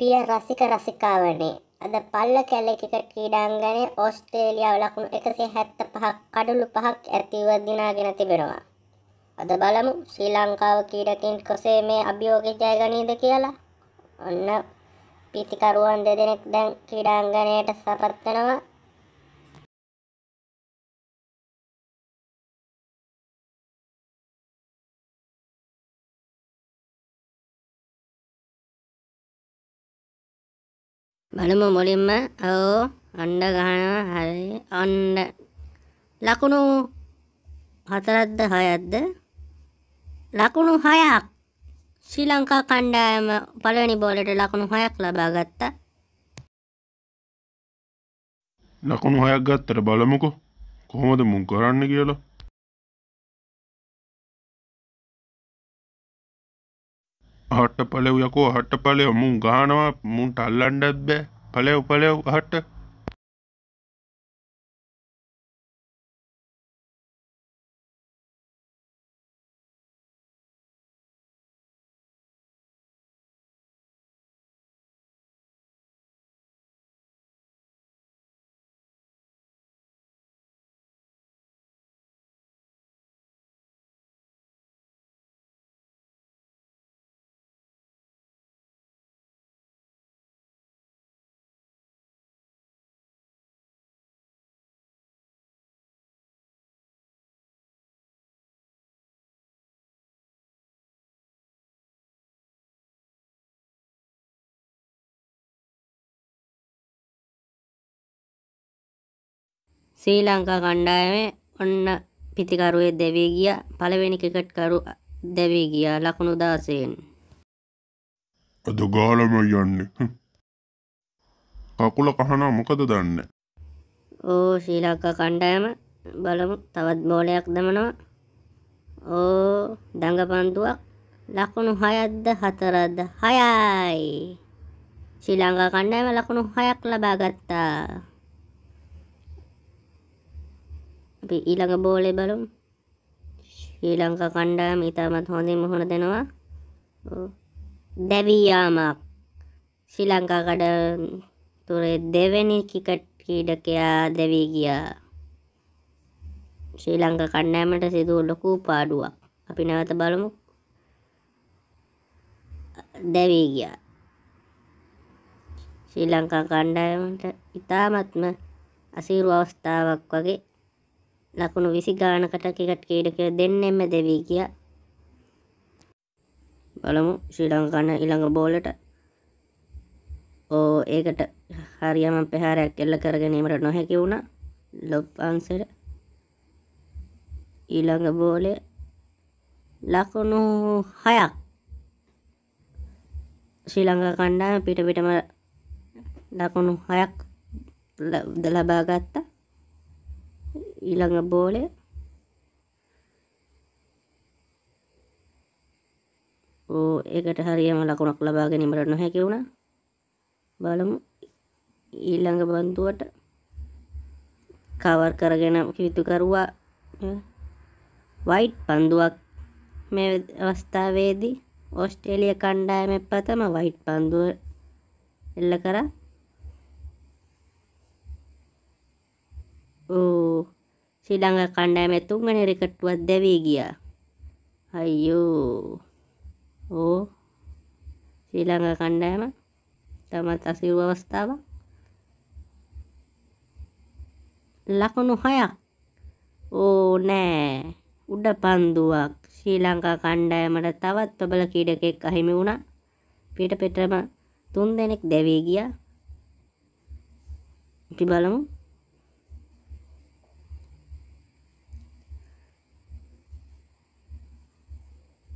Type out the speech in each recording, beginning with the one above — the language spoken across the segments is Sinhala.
පිය රසික රසිකාවනේ අද පල්ල කැලෙකික ක්‍රීඩාංගණය ඕස්ට්‍රේලියාව ලකුණු එකසේ හැත්ත පහක් කඩුළු පහක් ඇතිව දිනාගෙන තිබෙනවා. අද බලමු ශ්‍රී ලංකාව කීඩකින් කොසේ මේ අභියෝගය ජයගනීද කියලා. ඔන්න පිතිකරුවන් දෙදෙනෙක් දැන් ක්‍රීඩාංගණයට සපත්වනවා බලමු මුලින්ම ඕ අණ්ඩ ගහනවා හරි අණ්ඩ ලකුණු හතරක්ද හයක්ද ලකුණු හයක් ශ්‍රී ලංකා කණ්ඩායම පළවෙනි බෝලට ලකුණු හයක් ලබා ගත්තා ලකුණු හයක් ගත්තට බලමුකෝ කොහොමද මුන් කරන්න කියලා හට්ට පලෙව් යකෝ හට්ට පලයෝ මුන් ගානවා මුන්ට අල්ලන්ඩත් බෑ පලෙව් පලෙව් හට්ට ශ්‍රී ලංකා කණ්ඩායමේ ඔන්න පිතිකරුවේ දැවී ගිය පළවෙනි ක්‍රිකට්කරු දැවී ගියා ලකුණු 16න්. අද ගාලම යන්නේ. කකුල කහනා මොකද දන්නේ? ඕ ශ්‍රී ලංකා කණ්ඩායම බලමු තවත් බෝලයක් දමනවා. ඕ දඟපන්තුවක් ලකුණු 6ද 4ද 6යි. ශ්‍රී ලංකා කණ්ඩායම ලකුණු 6ක් ලබා ගත්තා. අපි ඊළඟ බෝලේ බලමු. ශ්‍රී ලංකා කණ්ඩායම ඉතාමත් හොඳින් මුහුණ දෙනවා. දැවී යාමක්. ශ්‍රී ලංකා කඩ තුරේ දෙවැනි ක්‍රිකට් ක්‍රීඩකයා දැවී ගියා. ශ්‍රී ලංකා කණ්ඩායමට සිදු ලොකු පාඩුවක්. අපි නැවත බලමු. දැවී ගියා. ශ්‍රී ලංකා කණ්ඩායමට ඉතාමත්ම අසීරු අවස්ථාවක් වගේ ලකුණු විසි ගානකට ක්‍රිකට් ක්‍රීඩකය දෙන්නෙම දෙවී කියා බලමු ශ්‍රී ලංකාන ඉළඟ බෝලට ඕ ඒකට හරියම පෙහාරයක් එල්ල කරගැනීමට නොහැකි වුණ ලොබ් අන්සර ඊළඟ බෝලය ලකුණු හයක් ශ්‍රී ලංකා කණ්ඩායම පිට පිටම ලකුණු හයක් ලබා ගත්තා ඊළඟ බෝලය ඕ ඒකට හරියම ලකුණක් ලබා ගැනීමට නොහැකි වුණා බලමු ඊළඟ බන්තුවට කවර් කරගෙන කිවිතුකරුවා වයිට් පන්දුවක් මේ අවස්ථාවේදී ඔස්ට්‍රේලිය කණ්ඩායම ප්‍රථම වයිට් පන්දුව එල්ල කරා ඕ ශ්‍රී ලංකා කණ්ඩායම තුන්වෙනි රෙකට්ටුවක් දැවී ගියා. අයියෝ. ඕ ශ්‍රී ලංකා කණ්ඩායම තමත් අසීරු අවස්ථාවක්. ලකුණු 6ක්. ඕ නෑ. උඩ පන්දුවක් ශ්‍රී ලංකා කණ්ඩායමට තවත් ප්‍රබල ක්‍රීඩකෙක් අහිමි වුණා. පිට පිටම තුන් දෙනෙක් දැවී ගියා. අපි බලමු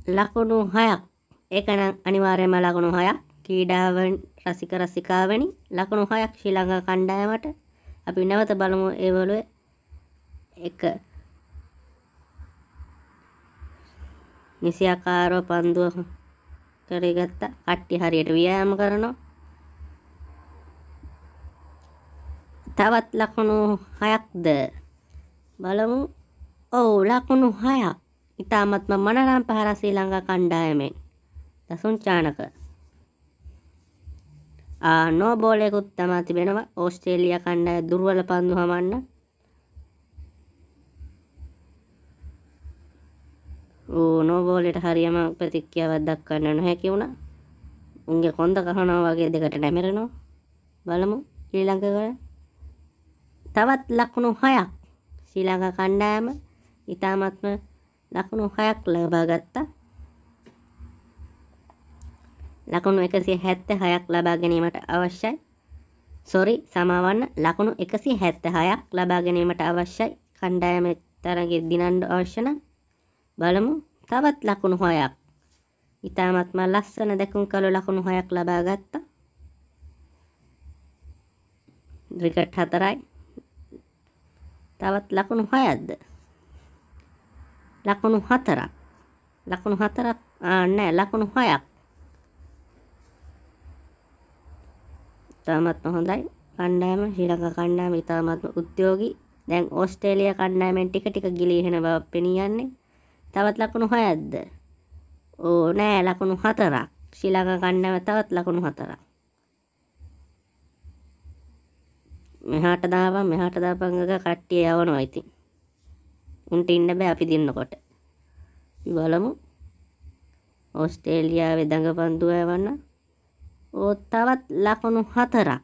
ලකුණු හයක් ඒකනම් අනිවාර්යයෙන්ම ලකුණු හයක් ක්‍රීඩාවන් රසික රසිකාවනි ලකුණු හයක් ශ්‍රී ලංකා කණ්ඩායමට අපි නැවත බලමු ඒවලුව එක නිසියාකාරව පන්දුව කරගත්ත කට්ටි හරියට ව්‍යායාම කරනවා තවත් ලකුණු හයක්ද බලමු ඔව් ලකුණු හයක් ඉතාමත්ම මනරම් පහර ශ්‍රී ලංකා කණ්ඩායමෙන් දසුන්චානක නෝ බෝලයකුත් තමා තිබෙනවා ඕස්ට්‍රේලිය කණ්ඩාය දුර්වල පන්දු හමන්න නෝබෝලට හරියම ප්‍රතික්‍යාවක් දක්වන්න නොහැකි වුණා උන්ගේ කොන්ද කහනවා වගේ දෙකට නැමෙරෙනවා බලමු ශ්‍රී ලංකාවට තවත් ලකුණු හයක් ශ්‍රී ලංකා කණ්ඩායම ඉතාමත්ම ලකුණු හයක් ලබා ගත්තා. ලකුණු 176ක් ලබා ගැනීමට අවශ්‍යයි. සොරි සමාවන්න ලකුණු 176ක් ලබා ගැනීමට අවශ්‍යයි. කණ්ඩායම තරගයේ දිනන්න අවශ්‍ය නම් බලමු තවත් ලකුණු හයක්. ඊටමත්ම ලස්සන දැකුම් කළු ලකුණු හයක් ලබා ගත්තා. ක්‍රිකට් හතරයි. තවත් ලකුණු හයක්ද ලකුණු හතරක් ලකුණු හතරක් නෑ ලකුණු හයක් තාමත්ම හොඳයි කණ්ඩායම ශ්‍රීලංකා කණ්ඩායම ඉතාමත්ම උද්‍යෝගී දැන් ඕස්ට්‍රේලියා කණ්ඩායමෙන් ටික ටික ගිලීහෙන බව පෙනී යන්නේ තවත් ලකුණු හයක්ද ඕ නෑ ලකුණු හතරක් ශ්‍රී ලංකා කණ්ඩායම තවත් ලකුණු හතරක් මෙහාට දාපන් මෙහාට දාපන් එක කට්ටිය යවනවා ඉතින් උන්ට ඉන්න බෑ අපි දින්නකොට. බලමු. ඕස්ට්‍රේලියාවේ දඟපන්දුව යවන්න. ඕ තවත් ලකුණු හතරක්.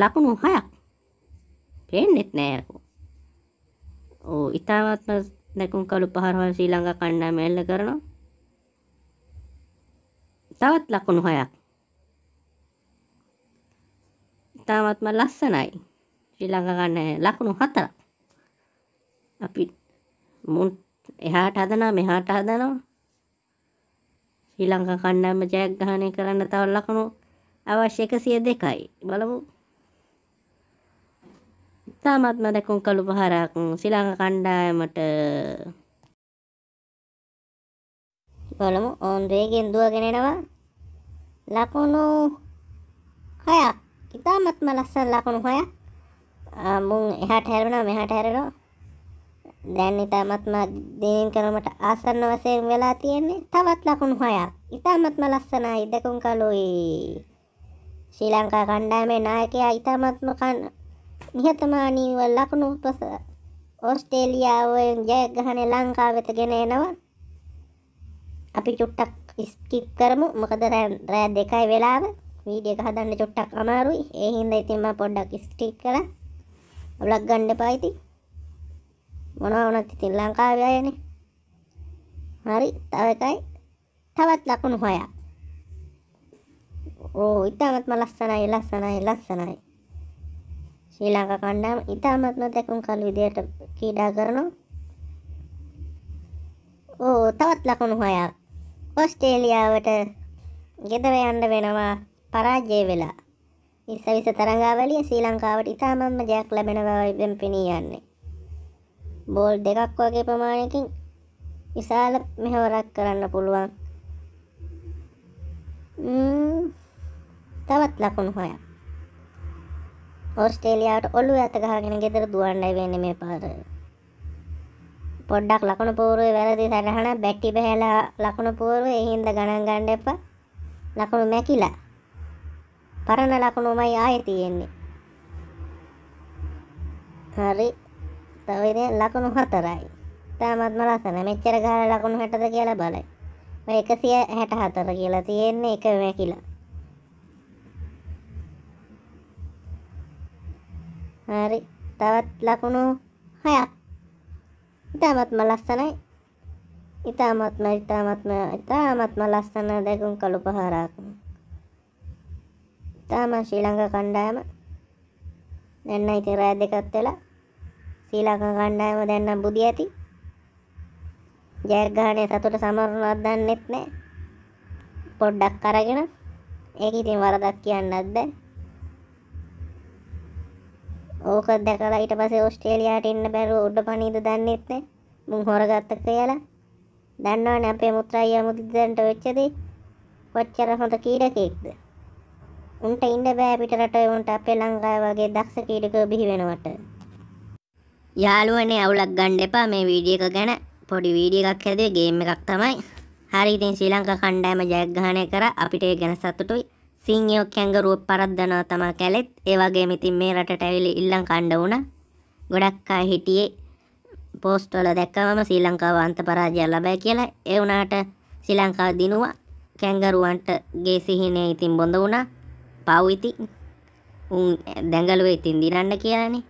ලකුණු හයක්. පේන්නෙත් නෑ යකෝ. ඕ ඉතාමත්ම නැකුම් කළු පහරවල් ශ්‍රී ලංකා කණ්ඩායම එල්ල කරනවා. තවත් ලකුණු හයක්. ඉතාමත්ම ලස්සනයි. ශ්‍රී ලංකා ගන්න ලකුණු හතරක්. අපි මුන් එහාට හදනවා මෙහාට හදනවා. ශ්‍රී ලංකා කණ්ඩායම ජයග්‍රහණය කරන්න තව ලකුණු අවශ්‍ය 102යි. බලමු. තාමත් මදකුම් කළු පහරක් ශ්‍රී ලංකා කණ්ඩායමට බලමු ඕන්දේගෙන් දුවගෙන එනවා. ලකුණු හයක්. ඉතාමත්ම ලස්සන ලකුණු හයක්. මුං එහාට හැරෙනවා මෙහාට හැරෙනවා දැන් ඉතාමත්ම දිනින් කරනමට ආසන්න වශයෙන් වෙලා තියෙන්නේ තවත් ලකුණු හයක් ඉතාමත්ම ලස්සනයි දෙකුම් කලුයි ශ්‍රී ලංකා කණ්ඩායමේ නායකයා ඉතාමත්ම නිහතමානීව ලකුණු උපස ඕස්ට්‍රේලියාවෙන් ජයග්‍රහණය ලංකාව වෙත ගෙන එනවා අපි චුට්ටක් ස්කිප් කරමු මොකද රෑ දෙකයි වෙලාව වීඩියෝ එක හදන්න චුට්ටක් අමාරුයි ඒ හින්දා ඉතින් මම පොඩ්ඩක් ස්කිප් කරා බ්ලොග් ගන්න එපා ඉතින් මොනවා වුණත් ඉතින් ලංකාවේ අයනේ හරි තව එකයි තවත් ලකුණු හොයක් ඕ ඉතාමත්ම ලස්සනයි ලස්සනයි ලස්සනයි ශ්‍රී ලංකා කණ්ඩායම ඉතාමත්ම දැකුම් කල විදියට ක්‍රීඩා කරනවා ඕ තවත් ලකුණු හොයක් ඕස්ට්‍රේලියාවට ගෙදර යන්න වෙනවා පරාජය වෙලා ඉස්සවිස තරංගාවලිය ශ්‍රී ලංකාවට ඉතාමත්ම ජයක් ලැබෙන බවයිබෙන් පෙනී යන්නේ. බෝල් දෙකක් වගේ ප්‍රමාණයකින් විශාල මෙහවරක් කරන්න පුළුවන්. තවත් ලකුණු හොයක්. ඕස්ට්‍රේලියාවට ඔළුව ඇත ගහගෙන ගෙදර දුවන්නයි වෙන්නේ මේ පාර. පොඩ්ඩක් ලකුණු පෝරුවේ වැරදි සටහන බැටි බහැලා ලකුණු පෝරුවේ ඒ හින්දා ගණන් ගන්න එපා. ලකුණු මැකිලා පරණ ලකුණුමයි ආයෙ තියෙන්නේ. හරි. තව ඉතින් ලකුණු හතරයි. තාමත්ම ලස්සන. මෙච්චර ගාලා ලකුණු 60ද කියලා බලන්න. මේ 164 කියලා තියෙන්නේ එක මැකිලා. හරි. තවත් ලකුණු 6ක්. ඊටාත්ම ලස්සනයි. ඊටාත්ම ඊටාත්ම ඊටාත්ම ලස්සන දෙකුම් කළු පහරක්. ගත්තාම ශ්‍රී ලංකා කණ්ඩායම දැන් නම් ඉතින් රෑ දෙකක් වෙලා ශ්‍රී ලංකා කණ්ඩායම දැන් නම් බුදි ඇති ජයග්‍රහණය සතුට සමරනවත් දන්නෙත් නැහැ පොඩ්ඩක් අරගෙන ඒක ඉතින් වරදක් කියන්නත් බෑ ඕක දැකලා ඊට පස්සේ ඕස්ට්‍රේලියාවට එන්න බැරුව උඩ පණීද දන්නෙත් නැහැ මුන් හොරගත්ත කියලා දන්නවනේ අපේ මුත්‍රායියා මුදිදන්ට වෙච්චදී කොච්චර හොඳ කීඩකෙක්ද උන්ට ඉන්න බෑ පිටරට උන්ට අපේ ලංකාව වගේ දක්ෂ කීඩක බිහි වෙනවට. යාළුවනේ අවුලක් ගන්න එපා මේ වීඩියෝ එක ගැන පොඩි වීඩියෝ එකක් හැදුවේ ගේම් එකක් තමයි. හරි ඉතින් ශ්‍රී ලංකා කණ්ඩායම ජයග්‍රහණය කර අපිට ඒ ගැන සතුටුයි. සිංහයෝ කැංගරුව පරද්දනවා තමයි කැලෙත්. ඒ වගේම ඉතින් මේ රටට ඇවිල්ලා ඉල්ලන් කණ්ඩ වුණා. ගොඩක් අය හිටියේ පෝස්ට් වල දැක්කම ශ්‍රී ලංකාව අන්ත පරාජය ලැබයි කියලා. ඒ වුණාට ශ්‍රී ලංකාව දිනුවා. කැංගරුවන්ටගේ සිහිනය ඉතින් බොඳ වුණා. පව්විති උන් දැඟලුවේ ඉතින් දිනන්න කියලානේ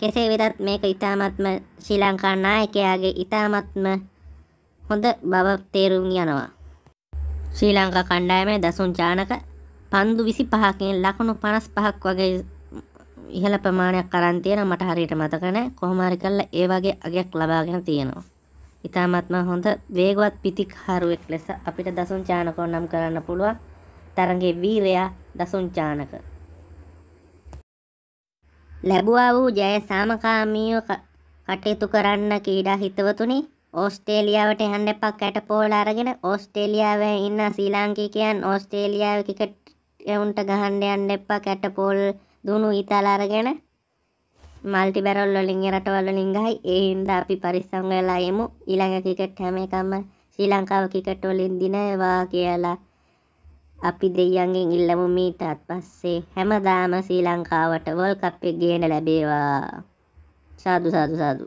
කෙසේ වෙතත් මේක ඉතාමත්ම ශ්‍රී ලංකා නායකයාගේ ඉතාමත්ම හොඳ බව තේරුම් යනවා ශ්‍රී ලංකා කණ්ඩායමේ දසුන් චානක පන්දු විසි පහකින් ලකුණු පනස් පහක් වගේ ඉහළ ප්‍රමාණයක් කරන් තියෙන මට හරියට මතක නැහැ කොහොමාරි කරලා ඒ වගේ අගයක් ලබාගෙන තියෙනවා ඉතාමත්ම හොඳ වේගවත් පිතිකාරුවෙක් ලෙස අපිට දසුන් චානකෝ නම් කරන්න පුළුවන් තරගේ වීරයා දසුන්චානක. ලැබුවා වූ ජය සාමකාමීව කටයුතු කරන්න කීඩා හිතවතුනි ඕස්ට්‍රේලියාවට යන්න එපා කැටපෝල අරගෙන ඕස්ට්‍රේලියාවේ ඉන්න ශ්‍රී ලාංකිකයන් ඕස්ට්‍රේලියාවේ ක්‍රිකට් එවුන්ට ගහන්න යන්න එපා කැටපෝල් දුණු ඉතල අරගෙන මල්ටි බැරල් වලින් රටවල් වලින් ගහයි ඒ හින්දා අපි පරිස්සම් වෙලා යමු ඊළඟ ක්‍රිකට් හැම එකම ශ්‍රී ලංකාව ක්‍රිකට් වලින් දිනනවා කියලා අපි දෙයියන්ගෙන් ඉල්ලමු මීටත් පස්සේ හැමදාම ශ්‍රී ලංකාවට වල් කප් එක ගේන ලැබේවා සාදු සාදු සාදු